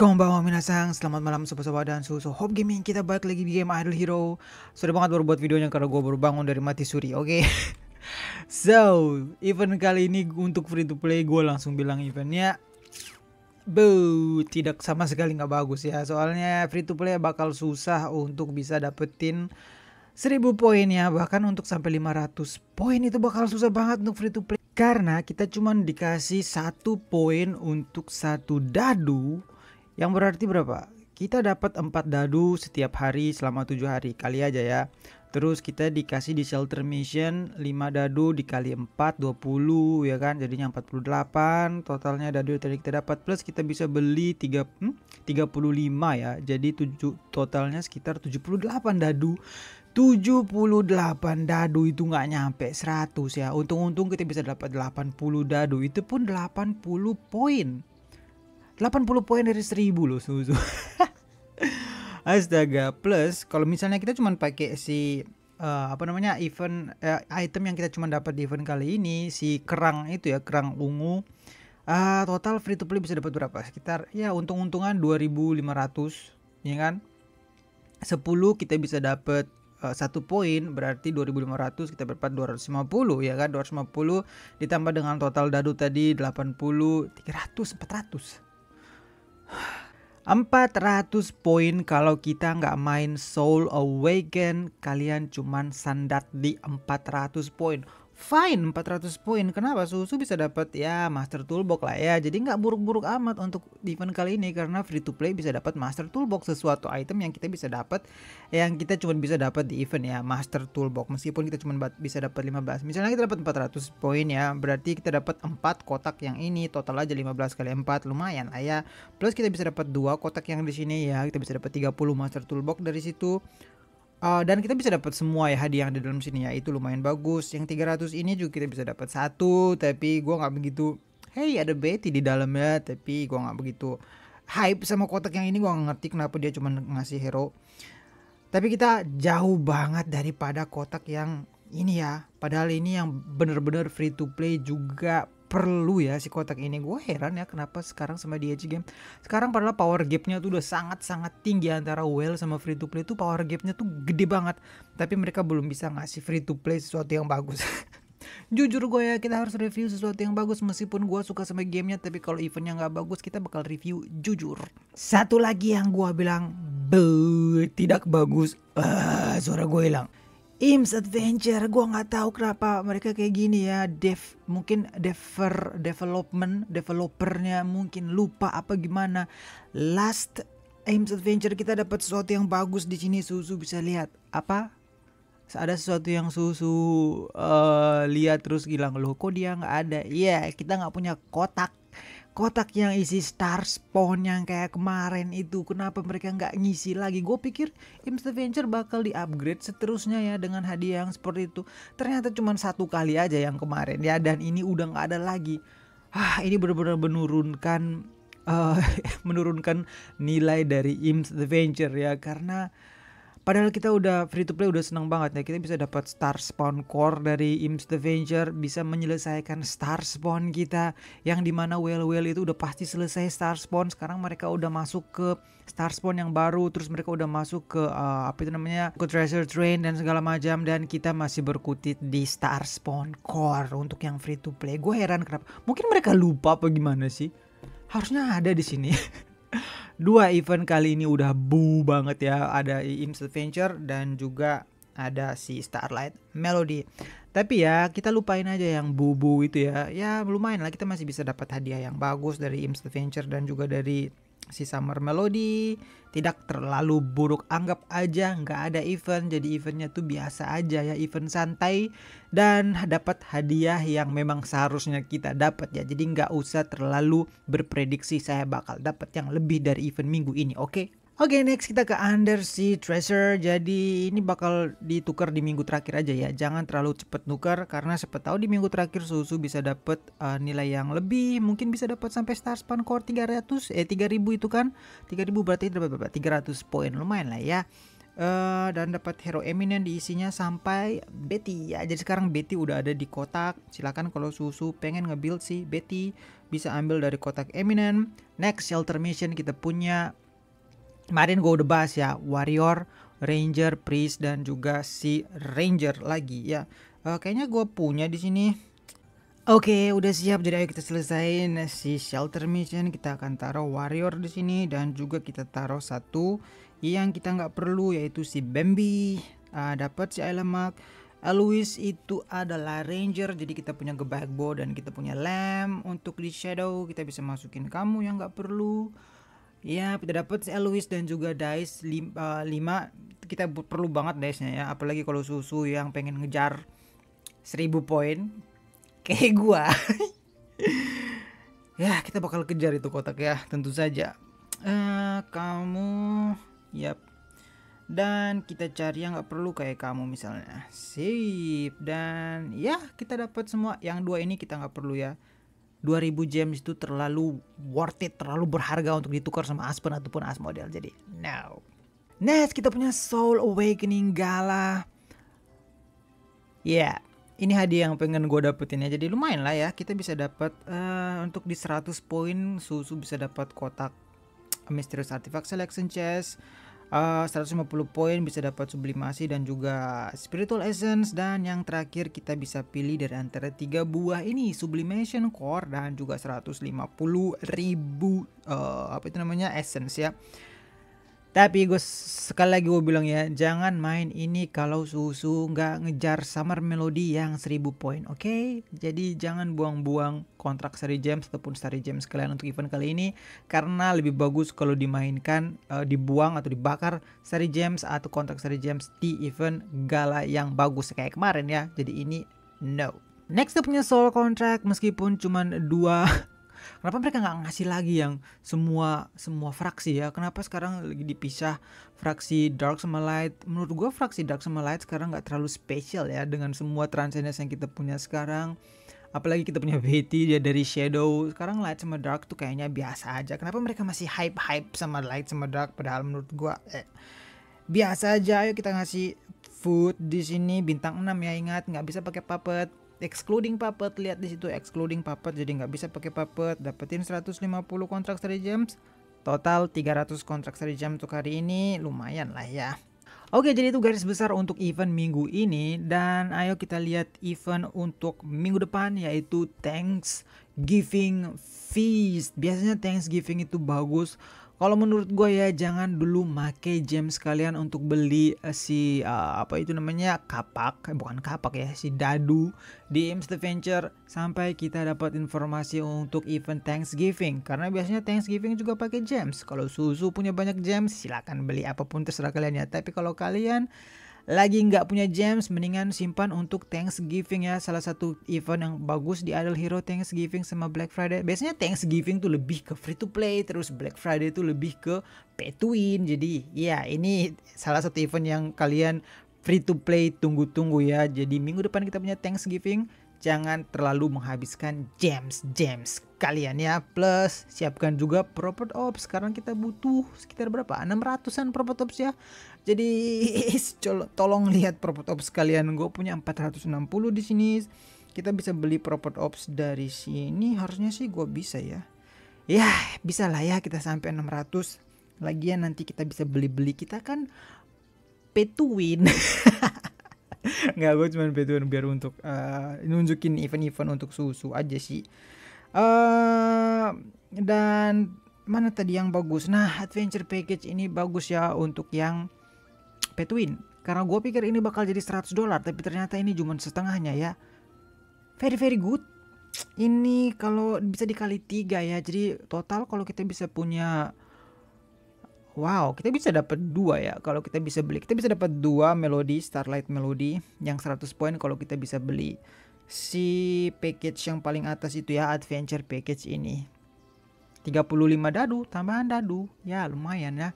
Konbanwa minasang, selamat malam sobat-sobat dan So, Hope Gaming Kita balik lagi di game Idol Hero Sudah banget baru buat videonya karena gue baru bangun dari mati suri, oke? Okay? so, event kali ini untuk free to play gue langsung bilang eventnya Beuh, tidak sama sekali nggak bagus ya Soalnya free to play bakal susah untuk bisa dapetin 1000 poin ya Bahkan untuk sampai 500 poin itu bakal susah banget untuk free to play karena kita cuma dikasih satu poin untuk satu dadu yang berarti berapa? Kita dapat 4 dadu setiap hari selama 7 hari kali aja ya. Terus kita dikasih di shelter mission 5 dadu dikali 4 20 ya kan jadinya 48 totalnya dadu tadi kita dapat plus kita bisa beli 3 hmm, 35 ya. Jadi 7 totalnya sekitar 78 dadu. 78 dadu itu nggak nyampe 100 ya. Untung-untung kita bisa dapat 80 dadu itu pun 80 poin. 80 poin dari 1000 loh Suzu. Astaga, plus kalau misalnya kita cuman pakai si uh, apa namanya event uh, item yang kita cuma dapat di event kali ini si kerang itu ya kerang ungu uh, total free to play bisa dapat berapa sekitar ya untung-untungan 2500 ya kan 10 kita bisa dapat satu uh, poin berarti 2500 kita dapat 250 ya kan 250 ditambah dengan total dadu tadi 80 300 400 400 poin kalau kita nggak main Soul Awaken kalian cuman sandat di 400 poin Fine 400 poin. Kenapa? Susu bisa dapat ya Master Toolbox lah ya. Jadi nggak buruk-buruk amat untuk event kali ini karena free to play bisa dapat Master Toolbox sesuatu item yang kita bisa dapat yang kita cuma bisa dapat di event ya Master Toolbox. Meskipun kita cuma bisa dapat 15. Misalnya kita dapat 400 poin ya, berarti kita dapat 4 kotak yang ini total aja 15 kali 4 lumayan lah ya. Plus kita bisa dapat dua kotak yang di sini ya. Kita bisa dapat 30 Master Toolbox dari situ. Uh, dan kita bisa dapat semua ya hadiah yang ada dalam sini ya itu lumayan bagus yang 300 ini juga kita bisa dapat satu tapi gua nggak begitu hey ada Betty di dalamnya tapi gua nggak begitu hype sama kotak yang ini gua gak ngerti kenapa dia cuma ngasih hero tapi kita jauh banget daripada kotak yang ini ya padahal ini yang bener-bener free to play juga perlu ya si kotak ini gue heran ya kenapa sekarang sama di game sekarang padahal power gapnya tuh udah sangat sangat tinggi antara well sama free to play tuh power gapnya tuh gede banget tapi mereka belum bisa ngasih free to play sesuatu yang bagus Jujur gue ya kita harus review sesuatu yang bagus meskipun gue suka sama gamenya tapi kalau eventnya nggak bagus kita bakal review jujur. Satu lagi yang gue bilang be tidak bagus, uh, suara gue hilang. Ims Adventure, gue nggak tahu kenapa mereka kayak gini ya. Dev mungkin dever development developernya mungkin lupa apa gimana. Last Ims Adventure kita dapat sesuatu yang bagus di sini. Susu bisa lihat apa? Ada sesuatu yang susu uh, lihat terus bilang loh kok dia nggak ada. Iya yeah, kita nggak punya kotak kotak yang isi star spawn yang kayak kemarin itu kenapa mereka nggak ngisi lagi gue pikir Imps Adventure bakal di upgrade seterusnya ya dengan hadiah yang seperti itu ternyata cuma satu kali aja yang kemarin ya dan ini udah nggak ada lagi ah ini benar-benar menurunkan uh, menurunkan nilai dari Imps Adventure ya karena Padahal kita udah free to play udah seneng banget ya kita bisa dapat Star Spawn Core dari Imps the Avenger bisa menyelesaikan Star Spawn kita yang dimana Whale Whale itu udah pasti selesai Star Spawn sekarang mereka udah masuk ke Star Spawn yang baru terus mereka udah masuk ke uh, apa itu namanya ke Treasure Train dan segala macam dan kita masih berkutit di Star Spawn Core untuk yang free to play gue heran kenapa mungkin mereka lupa apa gimana sih harusnya ada di sini dua event kali ini udah bu banget ya ada IMS Adventure dan juga ada si Starlight Melody tapi ya kita lupain aja yang bubu itu ya ya lumayan lah kita masih bisa dapat hadiah yang bagus dari IMS Adventure dan juga dari si Summer Melody tidak terlalu buruk anggap aja nggak ada event jadi eventnya tuh biasa aja ya event santai dan dapat hadiah yang memang seharusnya kita dapat ya jadi nggak usah terlalu berprediksi saya bakal dapat yang lebih dari event minggu ini oke okay? Oke okay, next kita ke Undersea Treasure. Jadi ini bakal ditukar di minggu terakhir aja ya. Jangan terlalu cepet nuker karena siapa tahu di minggu terakhir Susu bisa dapet uh, nilai yang lebih. Mungkin bisa dapat sampai Star Span Core 300 eh 3000 itu kan. 3000 berarti dapat berapa? 300 poin lumayan lah ya. Uh, dan dapat hero eminent diisinya sampai Betty ya. Jadi sekarang Betty udah ada di kotak. Silakan kalau Susu pengen ngebuild si Betty bisa ambil dari kotak eminent. Next shelter mission kita punya kemarin gue udah bahas ya warrior ranger priest dan juga si ranger lagi ya uh, kayaknya gue punya di sini Oke, okay, udah siap. Jadi ayo kita selesaiin si shelter mission. Kita akan taruh warrior di sini dan juga kita taruh satu yang kita nggak perlu yaitu si Bambi. Uh, ah, Dapat si Alamak. Louis itu adalah ranger jadi kita punya gebag bow dan kita punya lem untuk di shadow kita bisa masukin kamu yang nggak perlu Ya, kita dapat eh, Louis dan juga Dice eh, 5 kita perlu banget Dice-nya ya, apalagi kalau susu yang pengen ngejar 1000 poin kayak gua. ya, kita bakal kejar itu kotak ya, tentu saja. Uh, kamu yap dan kita cari yang nggak perlu kayak kamu misalnya sip dan ya kita dapat semua yang dua ini kita nggak perlu ya 2000 gems itu terlalu worth it, terlalu berharga untuk ditukar sama Aspen ataupun Asmodel. Jadi, no. Next, kita punya Soul Awakening Gala. Ya, yeah, ini hadiah yang pengen gue dapetin ya. Jadi lumayan lah ya, kita bisa dapat uh, untuk di 100 poin susu bisa dapat kotak Mysterious Artifact Selection Chest Eh, uh, 150 poin bisa dapat sublimasi dan juga spiritual essence dan yang terakhir kita bisa pilih dari antara tiga buah ini sublimation core dan juga 150 ribu uh, apa itu namanya essence ya tapi gue sekali lagi gue bilang ya, jangan main ini kalau susu nggak ngejar Summer Melody yang 1000 poin, oke? Okay? Jadi jangan buang-buang kontrak seri James ataupun seri James kalian untuk event kali ini karena lebih bagus kalau dimainkan uh, dibuang atau dibakar seri James atau kontrak seri James di event gala yang bagus kayak kemarin ya. Jadi ini no. Next up punya soul contract meskipun cuma dua kenapa mereka nggak ngasih lagi yang semua semua fraksi ya kenapa sekarang lagi dipisah fraksi dark sama light menurut gue fraksi dark sama light sekarang nggak terlalu spesial ya dengan semua transcendence yang kita punya sekarang apalagi kita punya Betty dia dari shadow sekarang light sama dark tuh kayaknya biasa aja kenapa mereka masih hype hype sama light sama dark padahal menurut gue eh, biasa aja ayo kita ngasih food di sini bintang 6 ya ingat nggak bisa pakai puppet excluding puppet lihat di situ excluding puppet jadi nggak bisa pakai puppet dapetin 150 kontrak dari gems total 300 kontrak dari jam untuk hari ini lumayan lah ya Oke jadi itu garis besar untuk event minggu ini dan ayo kita lihat event untuk minggu depan yaitu Thanksgiving Feast. Biasanya Thanksgiving itu bagus kalau menurut gue ya jangan dulu make James kalian untuk beli uh, si uh, apa itu namanya kapak, eh, bukan kapak ya, si dadu di James the Venture sampai kita dapat informasi untuk event Thanksgiving. Karena biasanya Thanksgiving juga pakai James. Kalau susu punya banyak James, silakan beli apapun terserah kalian ya. Tapi kalau kalian lagi nggak punya gems mendingan simpan untuk Thanksgiving ya salah satu event yang bagus di Idol Hero Thanksgiving sama Black Friday biasanya Thanksgiving tuh lebih ke free to play terus Black Friday tuh lebih ke pay to win jadi ya ini salah satu event yang kalian free to play tunggu-tunggu ya jadi minggu depan kita punya Thanksgiving jangan terlalu menghabiskan gems gems kalian ya plus siapkan juga property ops sekarang kita butuh sekitar berapa 600an property ops ya jadi tolong lihat property ops kalian gue punya 460 di sini kita bisa beli property ops dari sini harusnya sih gue bisa ya ya bisa lah ya kita sampai 600 lagian nanti kita bisa beli-beli kita kan petuin nggak gue cuma bantuin biar untuk uh, nunjukin event-event untuk susu aja sih uh, dan mana tadi yang bagus nah adventure package ini bagus ya untuk yang Petwin karena gue pikir ini bakal jadi 100 dolar tapi ternyata ini cuma setengahnya ya very very good ini kalau bisa dikali tiga ya jadi total kalau kita bisa punya Wow, kita bisa dapat dua ya kalau kita bisa beli. Kita bisa dapat dua melodi Starlight Melody yang 100 poin kalau kita bisa beli si package yang paling atas itu ya adventure package ini. 35 dadu, tambahan dadu. Ya, lumayan ya.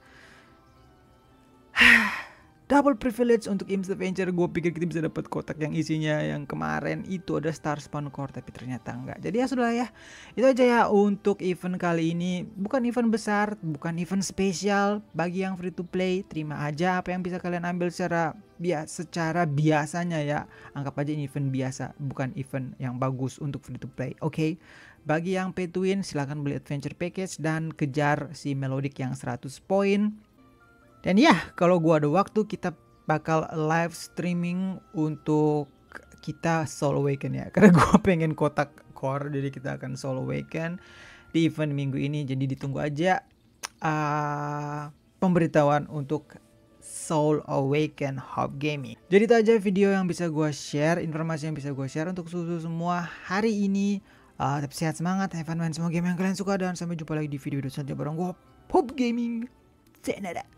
double privilege untuk Im Adventure gue pikir kita bisa dapat kotak yang isinya yang kemarin itu ada Star Spawn Core tapi ternyata enggak jadi ya sudah ya itu aja ya untuk event kali ini bukan event besar bukan event spesial bagi yang free to play terima aja apa yang bisa kalian ambil secara biasa secara biasanya ya anggap aja ini event biasa bukan event yang bagus untuk free to play oke okay? bagi yang pay to win silahkan beli adventure package dan kejar si melodic yang 100 poin dan ya, kalau gua ada waktu kita bakal live streaming untuk kita Soul Awaken ya. Karena gua pengen kotak core jadi kita akan Soul Awaken di event minggu ini. Jadi ditunggu aja uh, pemberitahuan untuk Soul Awaken Hub Gaming. Jadi itu aja video yang bisa gua share, informasi yang bisa gua share untuk susu semua hari ini. Uh, tetap sehat semangat, have fun main semua game yang kalian suka dan sampai jumpa lagi di video selanjutnya bareng gua Hub Gaming. Senada.